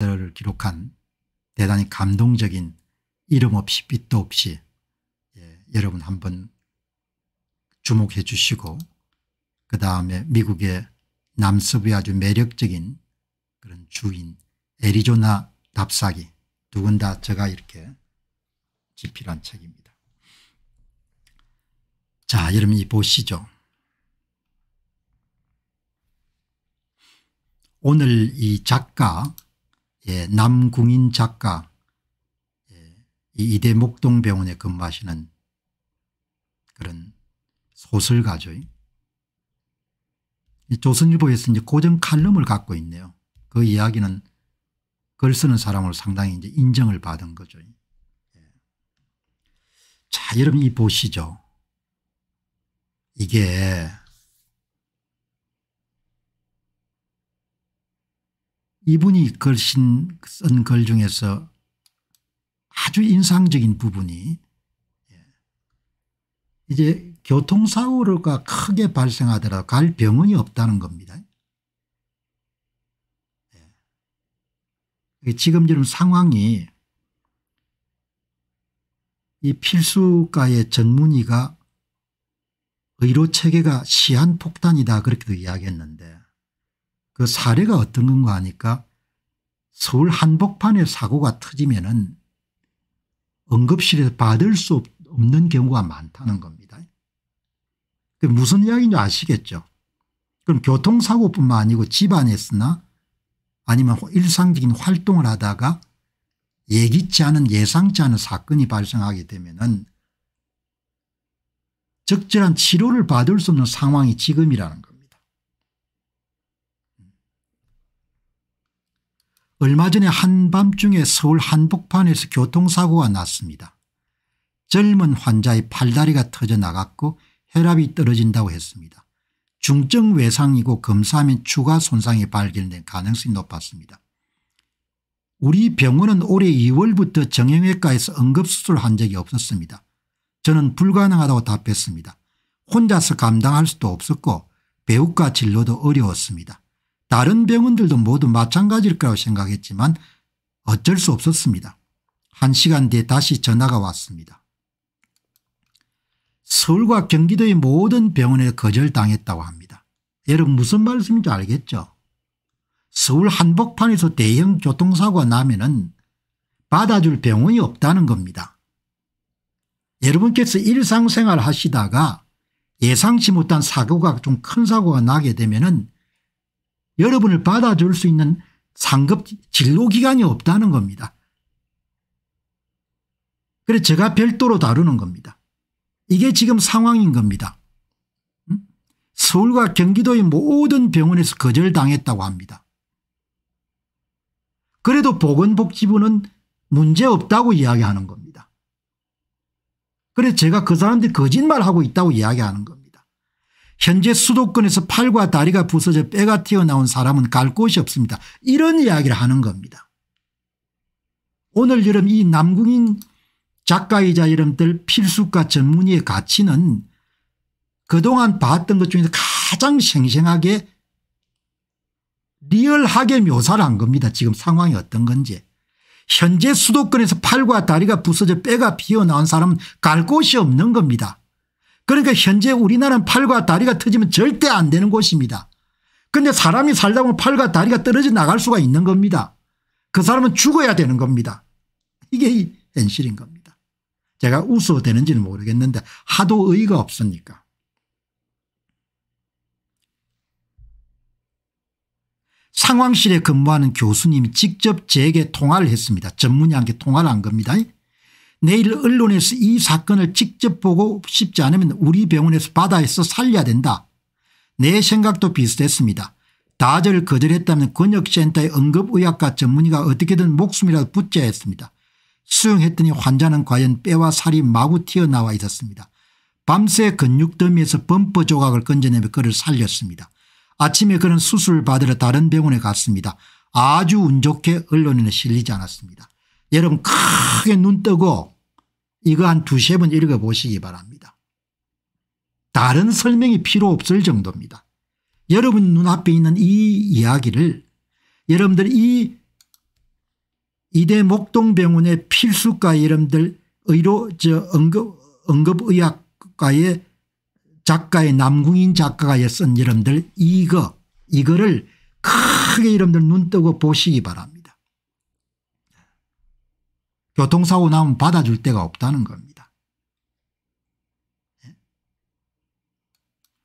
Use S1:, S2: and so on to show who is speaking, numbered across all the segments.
S1: 를 기록한 대단히 감동적인 이름 없이 빛도 없이 예, 여러분 한번 주목해 주시고 그 다음에 미국의 남서부의 아주 매력적인 그런 주인 애리조나 답사기 두권다 제가 이렇게 집필한 책입니다. 자 여러분이 보시죠. 오늘 이 작가 예, 남궁인 작가 예, 이대 목동병원에 근무하시는 그런 소설가죠. 조선일보에서 이제 고정 칼럼을 갖고 있네요. 그 이야기는 글 쓰는 사람으로 상당히 이제 인정을 받은 거죠. 예. 자 여러분 이 보시죠. 이게 이분이 글쓴글 중에서 아주 인상적인 부분이 예. 이제 교통사고가 크게 발생하더라도 갈 병원이 없다는 겁니다. 예. 지금 이런 상황이 이필수과의 전문의가 의료 체계가 시한폭탄이다 그렇게도 이야기했는데 그 사례가 어떤 건가 하니까 서울 한복판에 사고가 터지면 은 응급실에서 받을 수 없는 경우가 많다는 겁니다. 그 무슨 이야기인지 아시겠죠 그럼 교통사고뿐만 아니고 집안에서나 아니면 일상적인 활동을 하다가 예기치 않은 예상치 않은 사건이 발생하게 되면 은 적절한 치료를 받을 수 없는 상황이 지금이라는 거예요. 얼마 전에 한밤중에 서울 한복판에서 교통사고가 났습니다. 젊은 환자의 팔다리가 터져나갔고 혈압이 떨어진다고 했습니다. 중증 외상이고 검사하면 추가 손상이 발견될 가능성이 높았습니다. 우리 병원은 올해 2월부터 정형외과에서 응급수술을 한 적이 없었습니다. 저는 불가능하다고 답했습니다. 혼자서 감당할 수도 없었고 배우과 진료도 어려웠습니다. 다른 병원들도 모두 마찬가지일 거라고 생각했지만 어쩔 수 없었습니다. 한 시간 뒤에 다시 전화가 왔습니다. 서울과 경기도의 모든 병원에 거절당했다고 합니다. 여러분 무슨 말씀인지 알겠죠? 서울 한복판에서 대형 교통사고가 나면 은 받아줄 병원이 없다는 겁니다. 여러분께서 일상생활 하시다가 예상치 못한 사고가 좀 큰 사고가 나게 되면 은 여러분을 받아줄 수 있는 상급 진로기관이 없다는 겁니다. 그래서 제가 별도로 다루는 겁니다. 이게 지금 상황인 겁니다. 음? 서울과 경기도의 모든 병원에서 거절당했다고 합니다. 그래도 보건복지부는 문제없다고 이야기하는 겁니다. 그래서 제가 그 사람들이 거짓말하고 있다고 이야기하는 겁니다. 현재 수도권에서 팔과 다리가 부서져 뼈가 튀어나온 사람은 갈 곳이 없습니다. 이런 이야기를 하는 겁니다. 오늘 여름 이 남궁인 작가이자 여러분들 필수과 전문의의 가치는 그동안 봤던 것 중에서 가장 생생하게 리얼하게 묘사를 한 겁니다. 지금 상황이 어떤 건지. 현재 수도권에서 팔과 다리가 부서져 뼈가 피어나온 사람은 갈 곳이 없는 겁니다. 그러니까 현재 우리나라는 팔과 다리가 터지면 절대 안 되는 곳입니다. 근데 사람이 살다 보면 팔과 다리가 떨어져 나갈 수가 있는 겁니다. 그 사람은 죽어야 되는 겁니다. 이게 현실인 겁니다. 제가 웃어도 되는지는 모르겠는데 하도 의의가 없으니까. 상황실에 근무하는 교수님이 직접 제게 통화를 했습니다. 전문의한테 통화를 한 겁니다. 내일 언론에서 이 사건을 직접 보고 싶지 않으면 우리 병원에서 받아에서 살려야 된다. 내 생각도 비슷했습니다. 다절 거절했다면 권역센터의 응급의학과 전문의가 어떻게든 목숨이라도 붙여야 했습니다. 수용했더니 환자는 과연 뼈와 살이 마구 튀어나와 있었습니다. 밤새 근육 더미에서 범퍼 조각을 건져내며 그를 살렸습니다. 아침에 그는 수술 을 받으러 다른 병원에 갔습니다. 아주 운 좋게 언론에는 실리지 않았습니다. 여러분 크게 눈 뜨고 이거 한 두세 번 읽어보시기 바랍니다. 다른 설명이 필요 없을 정도입니다. 여러분 눈앞에 있는 이 이야기를 여러분들 이 이대 목동병원의 필수과 여러분들 의료 저 응급 응급의학과의 작가의 남궁인 작가가 쓴 여러분들 이거 이거를 크게 여러분들 눈 뜨고 보시기 바랍니다. 교통사고 나면 받아줄 데가 없다는 겁니다. 예?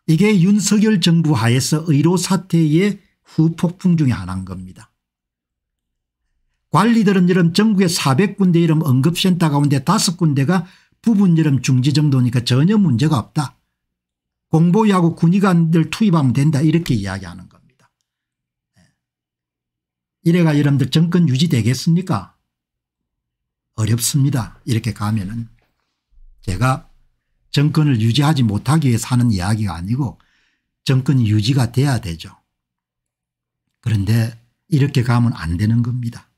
S1: 이게 윤석열 정부 하에서 의료 사태의 후폭풍 중에 하나인 겁니다. 관리들은 이런 전국의 400군데 이름 응급센터 가운데 5군데가 부분 이름 중지 정도니까 전혀 문제가 없다. 공보위하고 군의관들 투입하면 된다 이렇게 이야기하는 겁니다. 예? 이래가 여러분들 정권 유지되겠습니까 어렵습니다. 이렇게 가면은 제가 정권을 유지하지 못하기 위해 사는 이야기가 아니고 정권 유지가 돼야 되죠. 그런데 이렇게 가면 안 되는 겁니다.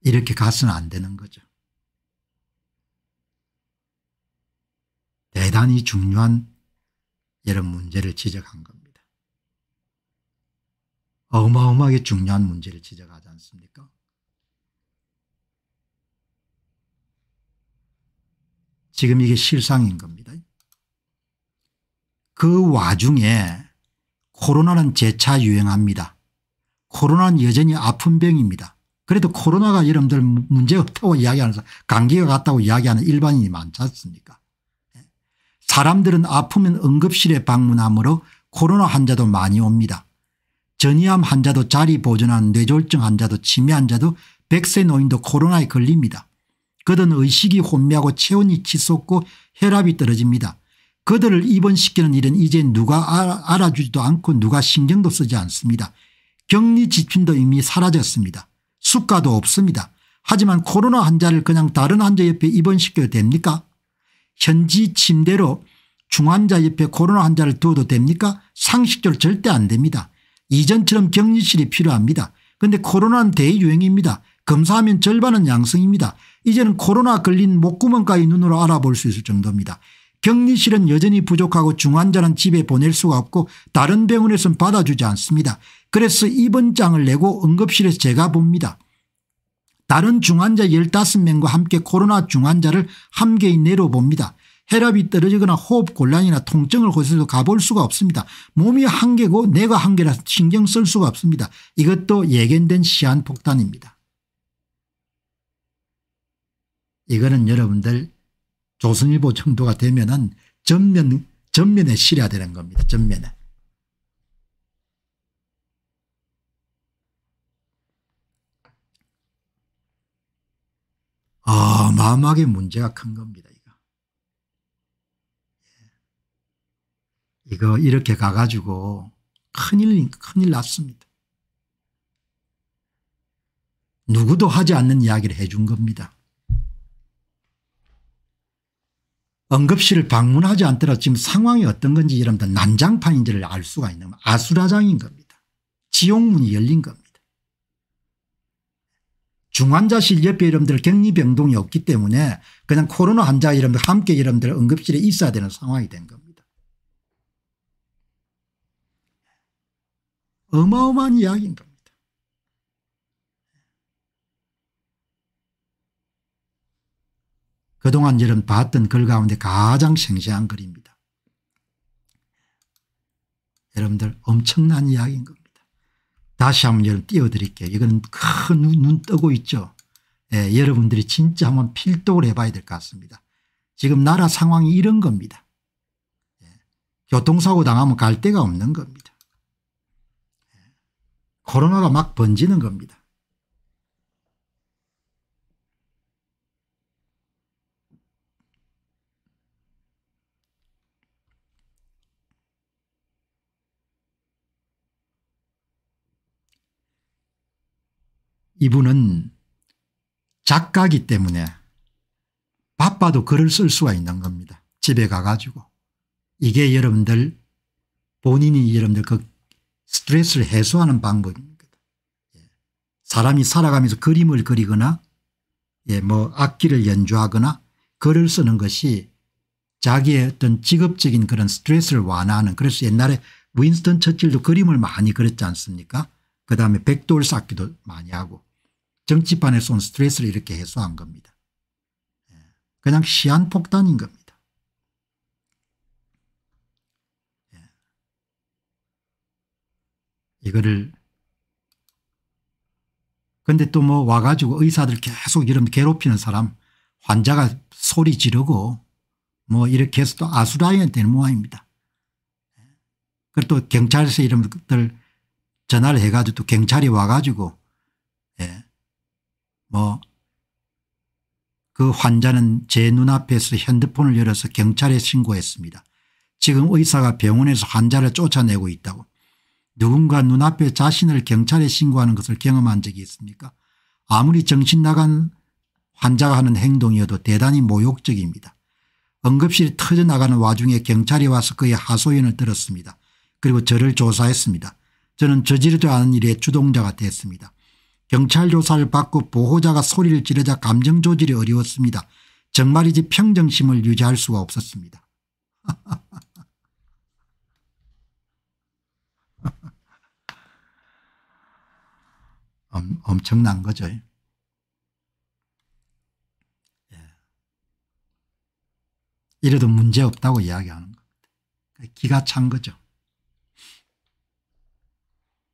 S1: 이렇게 가서는 안 되는 거죠. 대단히 중요한 이런 문제를 지적한 겁니다. 어마어마하게 중요한 문제를 지적하지 않습니까? 지금 이게 실상인 겁니다. 그 와중에 코로나는 재차 유행합니다. 코로나는 여전히 아픈 병입니다. 그래도 코로나가 여러분들 문제 없다고 이야기하는 사람 감기가 같다고 이야기하는 일반인이 많지 않습니까 예. 사람들은 아프면 응급실에 방문하므로 코로나 환자도 많이 옵니다. 전이암 환자도 자리 보존한 뇌졸중 환자도 치매 환자도 백세 노인도 코로나에 걸립니다. 그들은 의식이 혼미하고 체온이 치솟고 혈압이 떨어집니다. 그들을 입원시키는 일은 이제 누가 알아주지도 않고 누가 신경도 쓰지 않습니다. 격리 지침도 이미 사라졌습니다. 수가도 없습니다. 하지만 코로나 환자를 그냥 다른 환자 옆에 입원시켜도 됩니까? 현지 침대로 중환자 옆에 코로나 환자를 두어도 됩니까? 상식적으로 절대 안 됩니다. 이전처럼 격리실이 필요합니다. 그런데 코로나는 대유행입니다. 검사하면 절반은 양성입니다. 이제는 코로나 걸린 목구멍까지 눈으로 알아볼 수 있을 정도입니다. 격리실은 여전히 부족하고 중환자는 집에 보낼 수가 없고 다른 병원에서는 받아주지 않습니다. 그래서 입원장을 내고 응급실에서 제가 봅니다. 다른 중환자 15명과 함께 코로나 중환자를 함께 내려봅니다. 혈압이 떨어지거나 호흡 곤란이나 통증을 고쳐서 가볼 수가 없습니다. 몸이 한계고 내가 한계라서 신경 쓸 수가 없습니다. 이것도 예견된 시한폭탄입니다. 이거는 여러분들 조선일보 정도가 되면 은 전면, 전면에 실어야 되는 겁니다. 전면에. 아, 마음의 문제가 큰 겁니다. 이거 이렇게 가가지고 큰일, 큰일 났습니다. 누구도 하지 않는 이야기를 해준 겁니다. 응급실을 방문하지 않더라도 지금 상황이 어떤 건지 여러분들 난장판인지를 알 수가 있는 겁니다. 아수라장인 겁니다. 지옥문이 열린 겁니다. 중환자실 옆에 여러분들 격리병동이 없기 때문에 그냥 코로나 환자 여러분들 함께 여러분들 응급실에 있어야 되는 상황이 된 겁니다. 어마어마한 이야기인 겁니다. 그동안 여 이런 봤던 글 가운데 가장 생생한 글입니다. 여러분들 엄청난 이야기인 겁니다. 다시 한번 여러분 띄워드릴게요. 이건 큰눈 눈 뜨고 있죠. 예, 여러분들이 진짜 한번 필독을 해봐야 될 것 같습니다. 지금 나라 상황이 이런 겁니다. 예, 교통사고 당하면 갈 데가 없는 겁니다. 코로나가 막 번지는 겁니다. 이분은 작가기 때문에 바빠도 글을 쓸 수가 있는 겁니다. 집에 가가지고. 이게 여러분들 본인이 여러분들 그 스트레스를 해소하는 방법입니다. 예. 사람이 살아가면서 그림을 그리거나 예, 뭐 악기를 연주하거나 글을 쓰는 것이 자기의 어떤 직업적인 그런 스트레스를 완화하는 그래서 옛날에 윈스턴 처칠도 그림을 많이 그렸지 않습니까 그다음에 백돌 쌓기도 많이 하고 정치판에서 온 스트레스를 이렇게 해소한 겁니다. 예. 그냥 시한폭탄인 겁니다. 이거를 근데 또 뭐 와가지고 의사들 계속 이런 괴롭히는 사람 환자가 소리 지르고 뭐 이렇게 해서 또 아수라이언 되는 모양입니다. 뭐 그리고 또 경찰서 이런 것들 전화를 해가지고 또 경찰이 와가지고 예. 뭐그 환자는 제 눈앞에서 핸드폰을 열어서 경찰에 신고했습니다. 지금 의사가 병원에서 환자를 쫓아내고 있다고. 누군가 눈앞에 자신을 경찰에 신고하는 것을 경험한 적이 있습니까 아무리 정신 나간 환자가 하는 행동이어도 대단히 모욕적입니다. 응급실이 터져나가는 와중에 경찰이 와서 그의 하소연을 들었습니다. 그리고 저를 조사했습니다. 저는 저지르지 않은 일의 주동자가 됐습니다. 경찰 조사를 받고 보호자가 소리를 지르자 감정 조절이 어려웠습니다. 정말이지 평정심을 유지할 수가 없었습니다. 엄, 엄청난 거죠. 예. 이래도 문제 없다고 이야기하는 겁니다. 기가 찬 거죠.